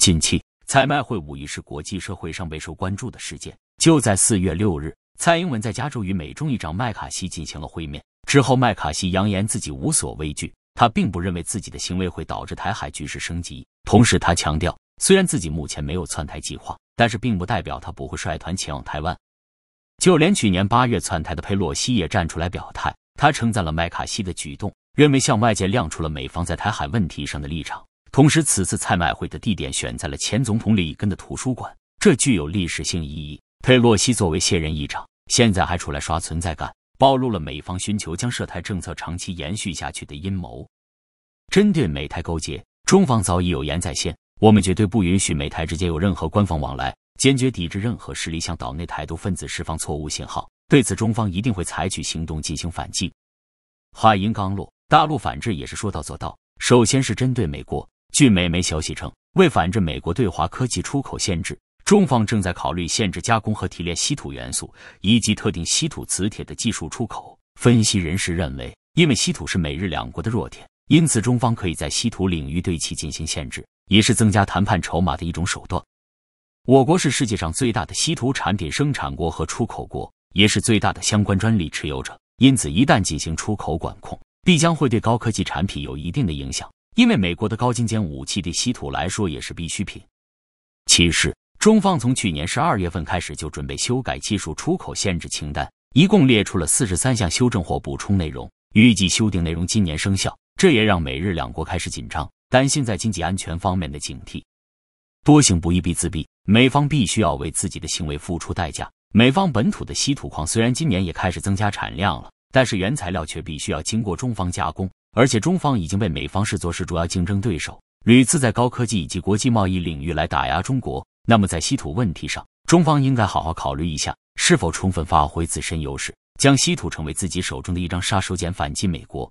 近期采卖会无疑是国际社会上备受关注的事件。就在四月六日，蔡英文在加州与美中议长麦卡锡进行了会面。之后，麦卡锡扬言自己无所畏惧，他并不认为自己的行为会导致台海局势升级。同时，他强调，虽然自己目前没有窜台计划，但是并不代表他不会率团前往台湾。就连去年八月窜台的佩洛西也站出来表态，他称赞了麦卡锡的举动，认为向外界亮出了美方在台海问题上的立场。同时，此次拍卖会的地点选在了前总统里根的图书馆，这具有历史性意义。佩洛西作为卸任议长，现在还出来刷存在感，暴露了美方寻求将涉台政策长期延续下去的阴谋。针对美台勾结，中方早已有言在先，我们绝对不允许美台之间有任何官方往来，坚决抵制任何势力向岛内台独分子释放错误信号。对此，中方一定会采取行动进行反击。话音刚落，大陆反制也是说到做到。首先是针对美国。据美媒消息称，为反制美国对华科技出口限制，中方正在考虑限制加工和提炼稀土元素以及特定稀土磁铁的技术出口。分析人士认为，因为稀土是美日两国的弱点，因此中方可以在稀土领域对其进行限制，也是增加谈判筹码的一种手段。我国是世界上最大的稀土产品生产国和出口国，也是最大的相关专利持有者，因此一旦进行出口管控，必将会对高科技产品有一定的影响。因为美国的高精尖武器对稀土来说也是必需品。其实，中方从去年十二月份开始就准备修改技术出口限制清单，一共列出了四十三项修正或补充内容，预计修订内容今年生效。这也让美日两国开始紧张，担心在经济安全方面的警惕。多行不义必自毙，美方必须要为自己的行为付出代价。美方本土的稀土矿虽然今年也开始增加产量了，但是原材料却必须要经过中方加工。而且中方已经被美方视作是主要竞争对手，屡次在高科技以及国际贸易领域来打压中国。那么在稀土问题上，中方应该好好考虑一下，是否充分发挥自身优势，将稀土成为自己手中的一张杀手锏，反击美国。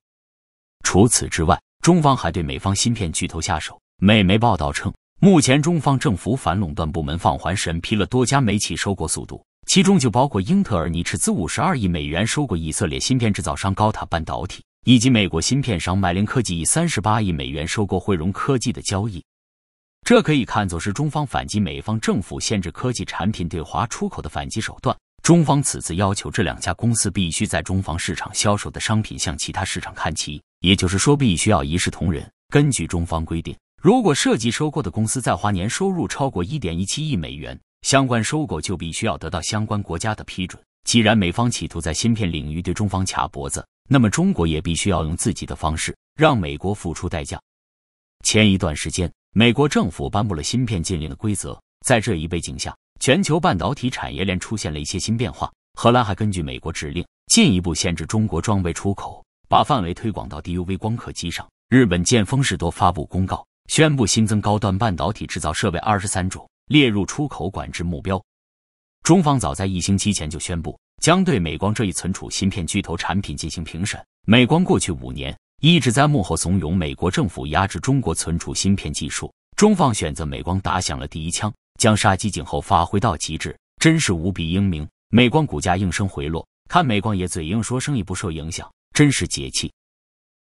除此之外，中方还对美方芯片巨头下手。美媒报道称，目前中方政府反垄断部门放缓审批了多家美企收购速度，其中就包括英特尔拟斥资五十二亿美元收购以色列芯片制造商高塔半导体。以及美国芯片商麦林科技以三十八亿美元收购汇融科技的交易，这可以看作是中方反击美方政府限制科技产品对华出口的反击手段。中方此次要求这两家公司必须在中方市场销售的商品向其他市场看齐，也就是说，必须要一视同仁。根据中方规定，如果涉及收购的公司在华年收入超过一点一七亿美元，相关收购就必须要得到相关国家的批准。既然美方企图在芯片领域对中方卡脖子，那么，中国也必须要用自己的方式让美国付出代价。前一段时间，美国政府颁布了芯片禁令的规则。在这一背景下，全球半导体产业链出现了一些新变化。荷兰还根据美国指令，进一步限制中国装备出口，把范围推广到 DUV 光刻机上。日本见风士多发布公告，宣布新增高端半导体制造设备二十三种，列入出口管制目标。中方早在一星期前就宣布。将对美光这一存储芯片巨头产品进行评审。美光过去五年一直在幕后怂恿美国政府压制中国存储芯片技术。中方选择美光打响了第一枪，将杀鸡儆猴发挥到极致，真是无比英明。美光股价应声回落，看美光也嘴硬说生意不受影响，真是解气。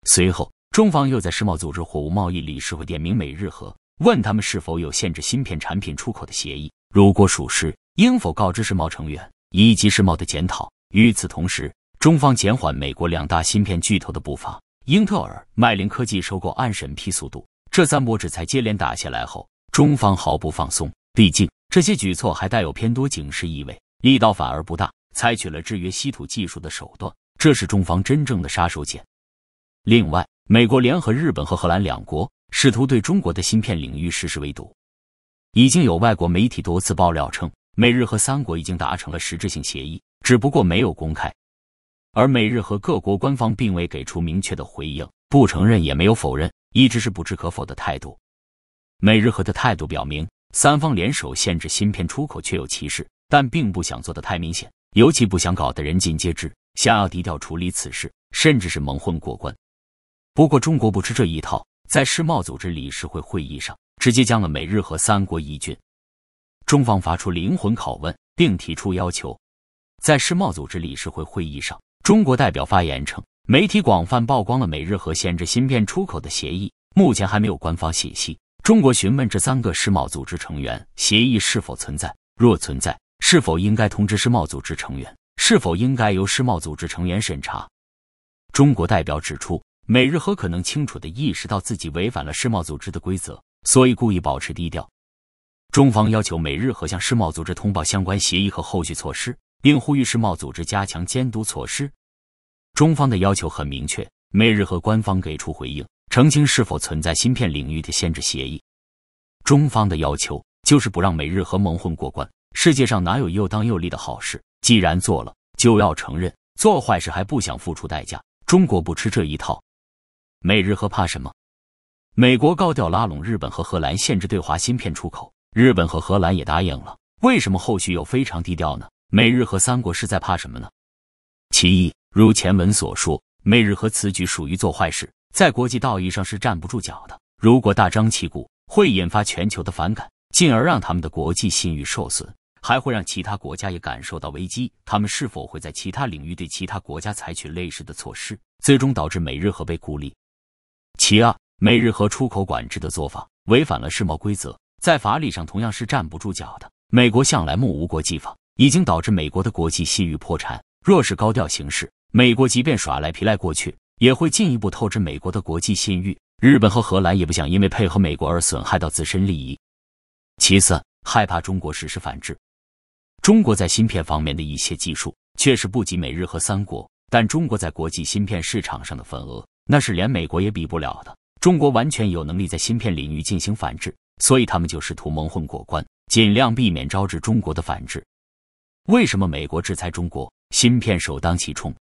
随后，中方又在世贸组织货物贸易理事会点名美日和，问他们是否有限制芯片产品出口的协议，如果属实，应否告知世贸成员？一级世贸的检讨。与此同时，中方减缓美国两大芯片巨头的步伐。英特尔、麦林科技收购案审批速度，这三波制裁接连打下来后，中方毫不放松。毕竟，这些举措还带有偏多警示意味，力道反而不大。采取了制约稀土技术的手段，这是中方真正的杀手锏。另外，美国联合日本和荷兰两国，试图对中国的芯片领域实施围堵。已经有外国媒体多次爆料称。美日和三国已经达成了实质性协议，只不过没有公开。而美日和各国官方并未给出明确的回应，不承认也没有否认，一直是不置可否的态度。美日和的态度表明，三方联手限制芯片出口确有其事，但并不想做得太明显，尤其不想搞得人尽皆知，想要低调处理此事，甚至是蒙混过关。不过中国不吃这一套，在世贸组织理事会会议上，直接将了美日和三国一军。中方发出灵魂拷问，并提出要求。在世贸组织理事会会议上，中国代表发言称，媒体广泛曝光了美日和限制芯片出口的协议，目前还没有官方信息。中国询问这三个世贸组织成员，协议是否存在？若存在，是否应该通知世贸组织成员？是否应该由世贸组织成员审查？中国代表指出，美日和可能清楚地意识到自己违反了世贸组织的规则，所以故意保持低调。中方要求美日和向世贸组织通报相关协议和后续措施，并呼吁世贸组织加强监督措施。中方的要求很明确，美日和官方给出回应，澄清是否存在芯片领域的限制协议。中方的要求就是不让美日和蒙混过关。世界上哪有又当又立的好事？既然做了，就要承认；做坏事还不想付出代价，中国不吃这一套。美日和怕什么？美国高调拉拢日本和荷兰限制对华芯片出口。日本和荷兰也答应了，为什么后续又非常低调呢？美日和三国是在怕什么呢？其一，如前文所说，美日和此举属于做坏事，在国际道义上是站不住脚的。如果大张旗鼓，会引发全球的反感，进而让他们的国际信誉受损，还会让其他国家也感受到危机。他们是否会在其他领域对其他国家采取类似的措施？最终导致美日和被孤立。其二，美日和出口管制的做法违反了世贸规则。在法理上同样是站不住脚的。美国向来目无国际法，已经导致美国的国际信誉破产。若是高调行事，美国即便耍赖皮赖过去，也会进一步透支美国的国际信誉。日本和荷兰也不想因为配合美国而损害到自身利益。其次，害怕中国实施反制。中国在芯片方面的一些技术确实不及美日和三国，但中国在国际芯片市场上的份额，那是连美国也比不了的。中国完全有能力在芯片领域进行反制。所以他们就试图蒙混过关，尽量避免招致中国的反制。为什么美国制裁中国芯片首当其冲？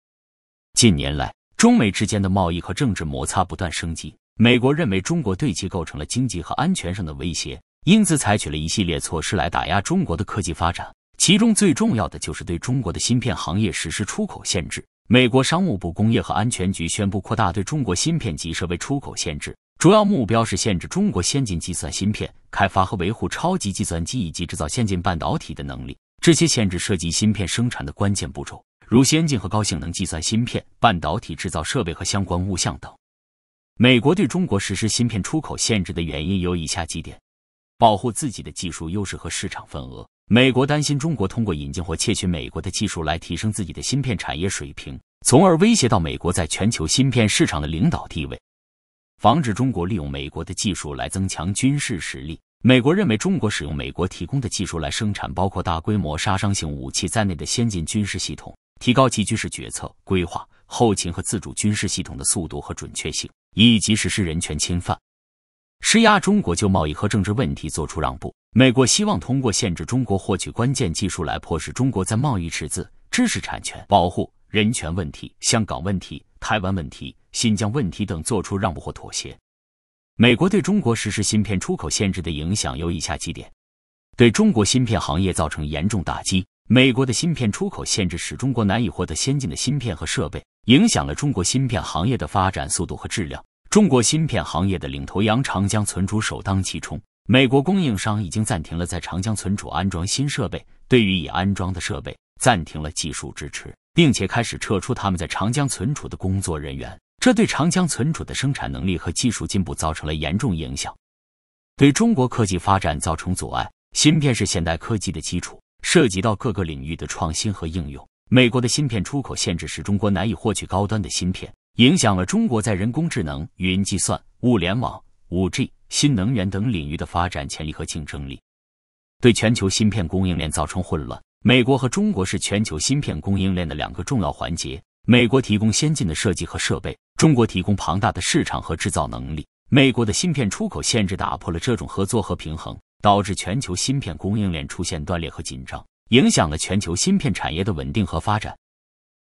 近年来，中美之间的贸易和政治摩擦不断升级，美国认为中国对其构成了经济和安全上的威胁，因此采取了一系列措施来打压中国的科技发展。其中最重要的就是对中国的芯片行业实施出口限制。美国商务部工业和安全局宣布扩大对中国芯片及设备出口限制。主要目标是限制中国先进计算芯片开发和维护超级计算机以及制造先进半导体的能力。这些限制涉及芯片生产的关键步骤，如先进和高性能计算芯片、半导体制造设备和相关物项等。美国对中国实施芯片出口限制的原因有以下几点：保护自己的技术优势和市场份额。美国担心中国通过引进或窃取美国的技术来提升自己的芯片产业水平，从而威胁到美国在全球芯片市场的领导地位。防止中国利用美国的技术来增强军事实力。美国认为，中国使用美国提供的技术来生产包括大规模杀伤性武器在内的先进军事系统，提高其军事决策、规划、后勤和自主军事系统的速度和准确性，以及实施人权侵犯，施压中国就贸易和政治问题做出让步。美国希望通过限制中国获取关键技术来迫使中国在贸易赤字、知识产权保护、人权问题、香港问题、台湾问题。新疆问题等做出让步或妥协。美国对中国实施芯片出口限制的影响有以下几点：对中国芯片行业造成严重打击。美国的芯片出口限制使中国难以获得先进的芯片和设备，影响了中国芯片行业的发展速度和质量。中国芯片行业的领头羊长江存储首当其冲。美国供应商已经暂停了在长江存储安装新设备，对于已安装的设备暂停了技术支持，并且开始撤出他们在长江存储的工作人员。这对长江存储的生产能力和技术进步造成了严重影响，对中国科技发展造成阻碍。芯片是现代科技的基础，涉及到各个领域的创新和应用。美国的芯片出口限制使中国难以获取高端的芯片，影响了中国在人工智能、云计算、物联网、5G、新能源等领域的发展潜力和竞争力，对全球芯片供应链造成混乱。美国和中国是全球芯片供应链的两个重要环节。美国提供先进的设计和设备，中国提供庞大的市场和制造能力。美国的芯片出口限制打破了这种合作和平衡，导致全球芯片供应链出现断裂和紧张，影响了全球芯片产业的稳定和发展，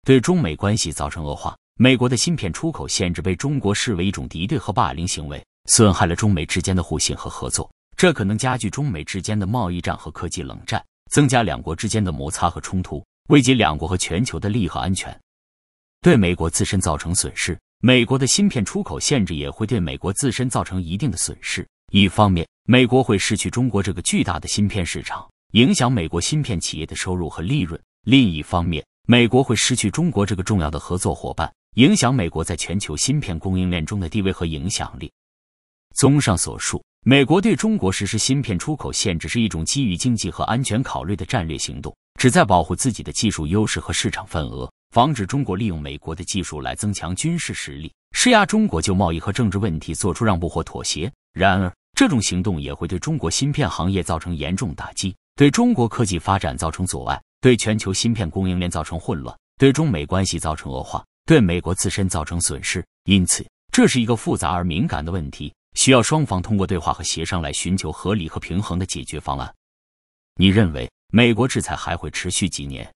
对中美关系造成恶化。美国的芯片出口限制被中国视为一种敌对和霸凌行为，损害了中美之间的互信和合作。这可能加剧中美之间的贸易战和科技冷战，增加两国之间的摩擦和冲突，危及两国和全球的利益和安全。对美国自身造成损失，美国的芯片出口限制也会对美国自身造成一定的损失。一方面，美国会失去中国这个巨大的芯片市场，影响美国芯片企业的收入和利润；另一方面，美国会失去中国这个重要的合作伙伴，影响美国在全球芯片供应链中的地位和影响力。综上所述，美国对中国实施芯片出口限制是一种基于经济和安全考虑的战略行动，旨在保护自己的技术优势和市场份额。防止中国利用美国的技术来增强军事实力，施压中国就贸易和政治问题做出让步或妥协。然而，这种行动也会对中国芯片行业造成严重打击，对中国科技发展造成阻碍，对全球芯片供应链造成混乱，对中美关系造成恶化，对美国自身造成损失。因此，这是一个复杂而敏感的问题，需要双方通过对话和协商来寻求合理和平衡的解决方案。你认为美国制裁还会持续几年？